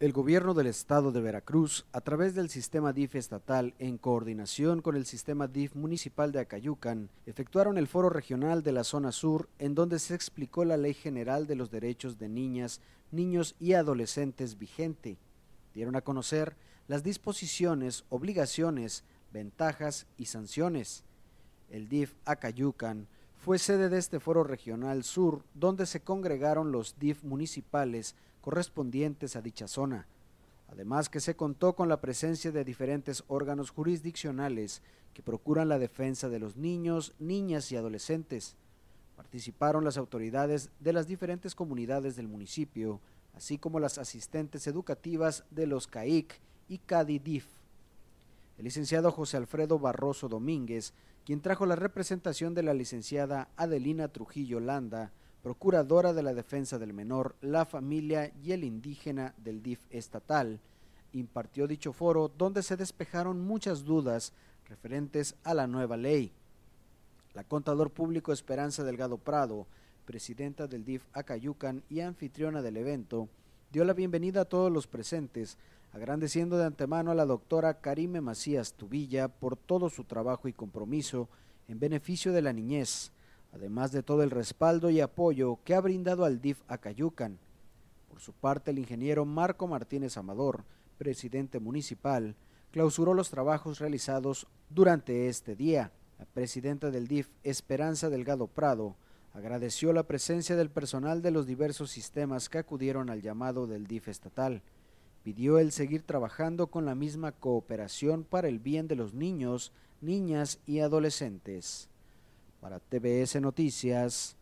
El gobierno del estado de Veracruz, a través del sistema DIF estatal, en coordinación con el sistema DIF municipal de Acayucan, efectuaron el foro regional de la zona sur, en donde se explicó la Ley General de los Derechos de Niñas, Niños y Adolescentes vigente. Dieron a conocer las disposiciones, obligaciones, ventajas y sanciones. El DIF Acayucan fue sede de este foro regional sur, donde se congregaron los DIF municipales correspondientes a dicha zona. Además que se contó con la presencia de diferentes órganos jurisdiccionales que procuran la defensa de los niños, niñas y adolescentes. Participaron las autoridades de las diferentes comunidades del municipio, así como las asistentes educativas de los CAIC y CADI-DIF el licenciado José Alfredo Barroso Domínguez, quien trajo la representación de la licenciada Adelina Trujillo Landa, procuradora de la defensa del menor, la familia y el indígena del DIF estatal, impartió dicho foro donde se despejaron muchas dudas referentes a la nueva ley. La contador público Esperanza Delgado Prado, presidenta del DIF Acayucan y anfitriona del evento, dio la bienvenida a todos los presentes, agradeciendo de antemano a la doctora Karime Macías Tubilla por todo su trabajo y compromiso en beneficio de la niñez, además de todo el respaldo y apoyo que ha brindado al DIF Acayucan. Por su parte, el ingeniero Marco Martínez Amador, presidente municipal, clausuró los trabajos realizados durante este día. La presidenta del DIF, Esperanza Delgado Prado, agradeció la presencia del personal de los diversos sistemas que acudieron al llamado del DIF estatal. Pidió el seguir trabajando con la misma cooperación para el bien de los niños, niñas y adolescentes. Para TBS Noticias,